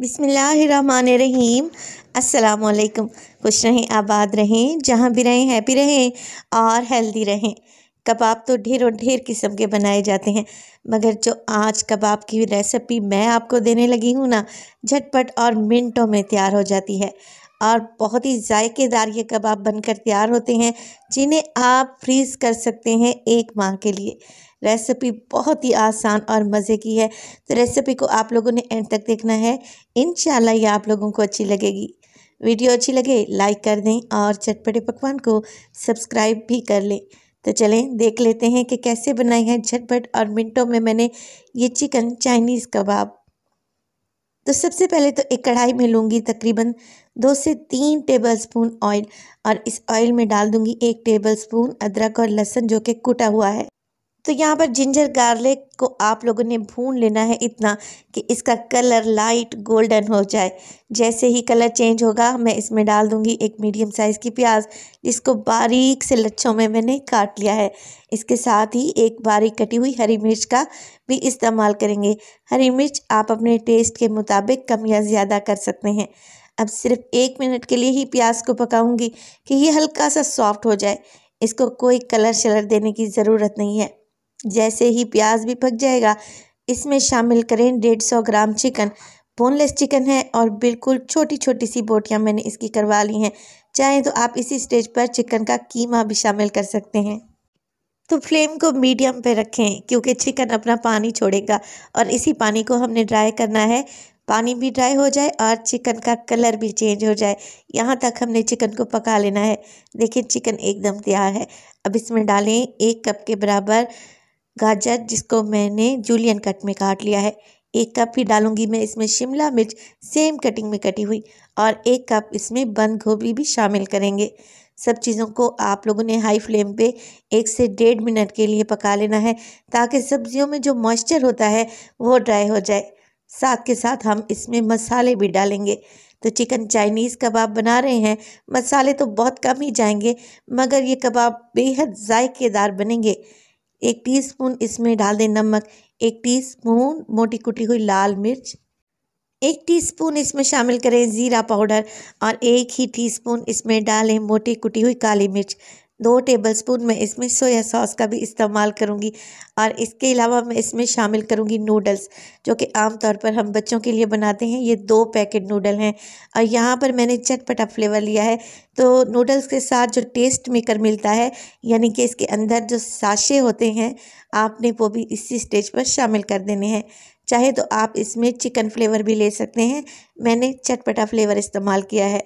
बिसमीम अल्लाम खुश रहें आबाद रहें जहाँ भी रहें हैप्पी रहें और हेल्दी रहें कबाब तो ढेर और ढेर किस्म के बनाए जाते हैं मगर जो आज कबाब की रेसिपी मैं आपको देने लगी हूँ ना झटपट और मिनटों में तैयार हो जाती है और बहुत ही जायकेदार ये कबाब बनकर तैयार होते हैं जिन्हें आप फ्रीज़ कर सकते हैं एक माह के लिए रेसिपी बहुत ही आसान और मज़े की है तो रेसिपी को आप लोगों ने एंड तक देखना है इन ये आप लोगों को अच्छी लगेगी वीडियो अच्छी लगे लाइक कर दें और चटपटे पकवान को सब्सक्राइब भी कर लें तो चलें देख लेते हैं कि कैसे बनाए हैं झटपट और मिनटों में मैंने ये चिकन चाइनीज़ कबाब तो सबसे पहले तो एक कढ़ाई में लूँगी तकरीबन दो से तीन टेबल स्पून ऑयल और इस ऑयल में डाल दूँगी एक टेबल स्पून अदरक और लहसुन जो कि कुटा हुआ है तो यहाँ पर जिंजर गार्लिक को आप लोगों ने भून लेना है इतना कि इसका कलर लाइट गोल्डन हो जाए जैसे ही कलर चेंज होगा मैं इसमें डाल दूँगी एक मीडियम साइज़ की प्याज जिसको बारीक से लच्छों में मैंने काट लिया है इसके साथ ही एक बारीक कटी हुई हरी मिर्च का भी इस्तेमाल करेंगे हरी मिर्च आप अपने टेस्ट के मुताबिक कम या ज़्यादा कर सकते हैं अब सिर्फ एक मिनट के लिए ही प्याज को पकाऊंगी कि ये हल्का सा सॉफ्ट हो जाए इसको कोई कलर शलर देने की ज़रूरत नहीं है जैसे ही प्याज भी पक जाएगा इसमें शामिल करें डेढ़ सौ ग्राम चिकन बोनलेस चिकन है और बिल्कुल छोटी छोटी सी बोटियाँ मैंने इसकी करवा ली हैं चाहें तो आप इसी स्टेज पर चिकन का कीमा भी शामिल कर सकते हैं तो फ्लेम को मीडियम पे रखें क्योंकि चिकन अपना पानी छोड़ेगा और इसी पानी को हमने ड्राई करना है पानी भी ड्राई हो जाए और चिकन का कलर भी चेंज हो जाए यहाँ तक हमने चिकन को पका लेना है देखिए चिकन एकदम तैयार है अब इसमें डालें एक कप के बराबर गाजर जिसको मैंने जूलियन कट में काट लिया है एक कप ही डालूंगी मैं इसमें शिमला मिर्च सेम कटिंग में कटी हुई और एक कप इसमें बंद गोभी भी शामिल करेंगे सब चीज़ों को आप लोगों ने हाई फ्लेम पे एक से डेढ़ मिनट के लिए पका लेना है ताकि सब्जियों में जो मॉइस्चर होता है वो ड्राई हो जाए साथ के साथ हम इसमें मसाले भी डालेंगे तो चिकन चाइनीज़ कबाब बना रहे हैं मसाले तो बहुत कम ही जाएंगे मगर ये कबाब बेहद ज़ायकेदार बनेंगे एक टीस्पून इसमें डाल दें नमक एक टीस्पून मोटी कुटी हुई लाल मिर्च एक टीस्पून इसमें शामिल करें ज़ीरा पाउडर और एक ही टीस्पून इसमें डालें मोटी कुटी हुई काली मिर्च दो टेबलस्पून मैं इसमें सोया सॉस का भी इस्तेमाल करूँगी और इसके अलावा मैं इसमें शामिल करूँगी नूडल्स जो कि आम तौर पर हम बच्चों के लिए बनाते हैं ये दो पैकेट नूडल हैं और यहाँ पर मैंने चटपटा फ्लेवर लिया है तो नूडल्स के साथ जो टेस्ट मेकर मिलता है यानी कि इसके अंदर जो साशे होते हैं आपने वो भी इसी स्टेज पर शामिल कर देने हैं चाहे तो आप इसमें चिकन फ्लेवर भी ले सकते हैं मैंने चटपटा फ्लेवर इस्तेमाल किया है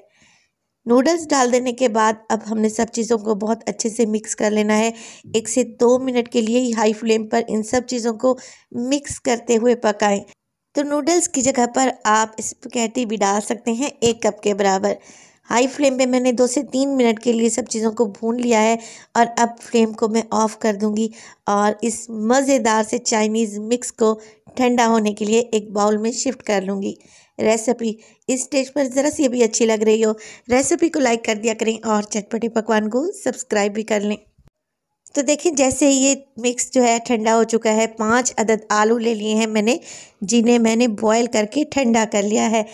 नूडल्स डाल देने के बाद अब हमने सब चीज़ों को बहुत अच्छे से मिक्स कर लेना है एक से दो मिनट के लिए ही हाई फ्लेम पर इन सब चीज़ों को मिक्स करते हुए पकाएं तो नूडल्स की जगह पर आप स्पगेटी भी डाल सकते हैं एक कप के बराबर हाई फ्लेम पे मैंने दो से तीन मिनट के लिए सब चीज़ों को भून लिया है और अब फ्लेम को मैं ऑफ़ कर दूंगी और इस मज़ेदार से चाइनीज़ मिक्स को ठंडा होने के लिए एक बाउल में शिफ्ट कर लूँगी रेसिपी इस स्टेज पर ज़रा सी भी अच्छी लग रही हो रेसिपी को लाइक कर दिया करें और चटपटे पकवान को सब्सक्राइब भी कर लें तो देखिए जैसे ये मिक्स जो है ठंडा हो चुका है पांच अदद आलू ले लिए हैं मैंने जिन्हें मैंने बॉईल करके ठंडा कर लिया है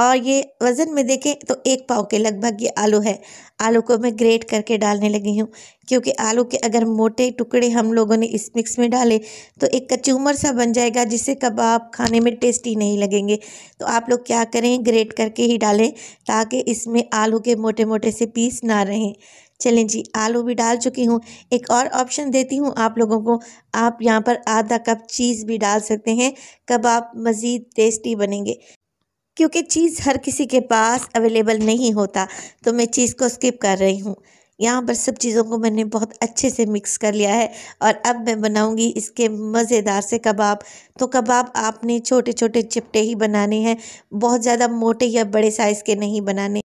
और ये वज़न में देखें तो एक पाव के लगभग ये आलू है आलू को मैं ग्रेट करके डालने लगी हूँ क्योंकि आलू के अगर मोटे टुकड़े हम लोगों ने इस मिक्स में डाले तो एक कचूमर सा बन जाएगा जिससे कबाब खाने में टेस्टी नहीं लगेंगे तो आप लोग क्या करें ग्रेट करके ही डालें ताकि इसमें आलू के मोटे मोटे से पीस ना रहें चलें जी आलू भी डाल चुकी हूँ एक और ऑप्शन देती हूँ आप लोगों को आप यहाँ पर आधा कप चीज़ भी डाल सकते हैं कबाब मज़ीद टेस्टी बनेंगे क्योंकि चीज़ हर किसी के पास अवेलेबल नहीं होता तो मैं चीज़ को स्किप कर रही हूँ यहाँ पर सब चीज़ों को मैंने बहुत अच्छे से मिक्स कर लिया है और अब मैं बनाऊँगी इसके मज़ेदार से कबाब तो कबाब आपने छोटे छोटे चिपटे ही बनाने हैं बहुत ज़्यादा मोटे या बड़े साइज़ के नहीं बनाने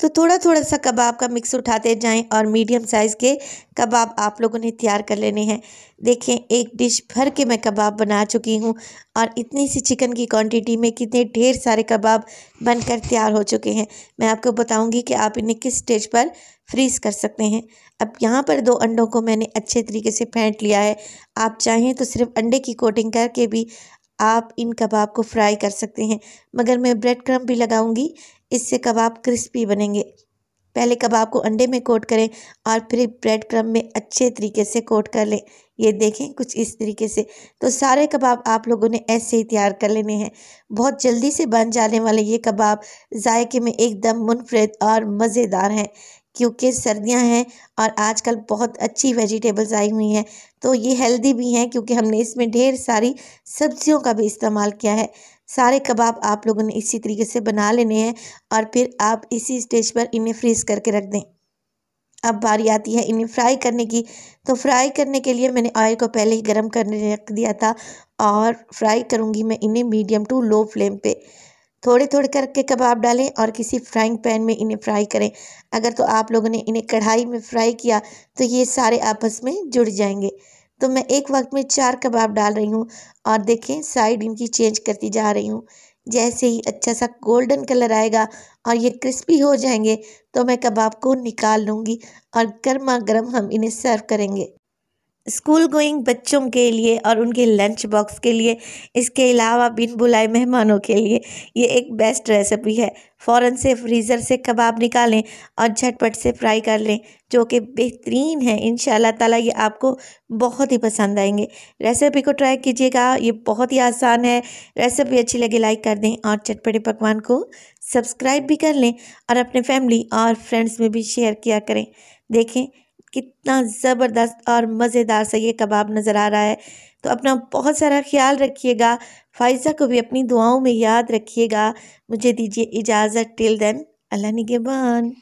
तो थोड़ा थोड़ा सा कबाब का मिक्स उठाते जाएं और मीडियम साइज़ के कबाब आप लोगों ने तैयार कर लेने हैं देखें एक डिश भर के मैं कबाब बना चुकी हूँ और इतनी सी चिकन की क्वांटिटी में कितने ढेर सारे कबाब बनकर तैयार हो चुके हैं मैं आपको बताऊँगी कि आप इन्हें किस स्टेज पर फ्रीज़ कर सकते हैं अब यहाँ पर दो अंडों को मैंने अच्छे तरीके से फेंट लिया है आप चाहें तो सिर्फ अंडे की कोटिंग करके भी आप इन कबाब को फ्राई कर सकते हैं मगर मैं ब्रेड क्रम भी लगाऊंगी इससे कबाब क्रिस्पी बनेंगे पहले कबाब को अंडे में कोट करें और फिर ब्रेड क्रम में अच्छे तरीके से कोट कर लें ये देखें कुछ इस तरीके से तो सारे कबाब आप लोगों ने ऐसे ही तैयार कर लेने हैं बहुत जल्दी से बन जाने वाले ये कबाब जायके में एकदम मुनफरद और मज़ेदार हैं क्योंकि सर्दियां हैं और आजकल बहुत अच्छी वेजिटेबल्स आई हुई हैं तो ये हेल्दी भी हैं क्योंकि हमने इसमें ढेर सारी सब्जियों का भी इस्तेमाल किया है सारे कबाब आप लोगों ने इसी तरीके से बना लेने हैं और फिर आप इसी स्टेज पर इन्हें फ्रीज़ करके रख दें अब बारी आती है इन्हें फ्राई करने की तो फ्राई करने के लिए मैंने ऑयल को पहले ही गर्म करने रख दिया था और फ्राई करूँगी मैं इन्हें मीडियम टू लो फ्लेम पे थोड़े थोड़े करके कबाब डालें और किसी फ्राइंग पैन में इन्हें फ्राई करें अगर तो आप लोगों ने इन्हें कढ़ाई में फ्राई किया तो ये सारे आपस में जुड़ जाएंगे तो मैं एक वक्त में चार कबाब डाल रही हूँ और देखें साइड इनकी चेंज करती जा रही हूँ जैसे ही अच्छा सा गोल्डन कलर आएगा और ये क्रिस्पी हो जाएंगे तो मैं कबाब को निकाल लूँगी और गर्मा गर्म हम इन्हें सर्व करेंगे स्कूल गोइंग बच्चों के लिए और उनके लंच बॉक्स के लिए इसके अलावा बिन बुलाए मेहमानों के लिए ये एक बेस्ट रेसिपी है फ़ौरन से फ्रीज़र से कबाब निकालें और झटपट से फ्राई कर लें जो कि बेहतरीन है इन ताला ये आपको बहुत ही पसंद आएंगे रेसिपी को ट्राई कीजिएगा ये बहुत ही आसान है रेसिपी अच्छी लगे लाइक कर दें और चटपटे पकवान को सब्सक्राइब भी कर लें और अपने फैमिली और फ्रेंड्स में भी शेयर किया करें देखें कितना ज़बरदस्त और मज़ेदार सा ये कबाब नज़र आ रहा है तो अपना बहुत सारा ख्याल रखिएगा फाइजा को भी अपनी दुआओं में याद रखिएगा मुझे दीजिए इजाज़त टिल देन अल्लाह निगेबान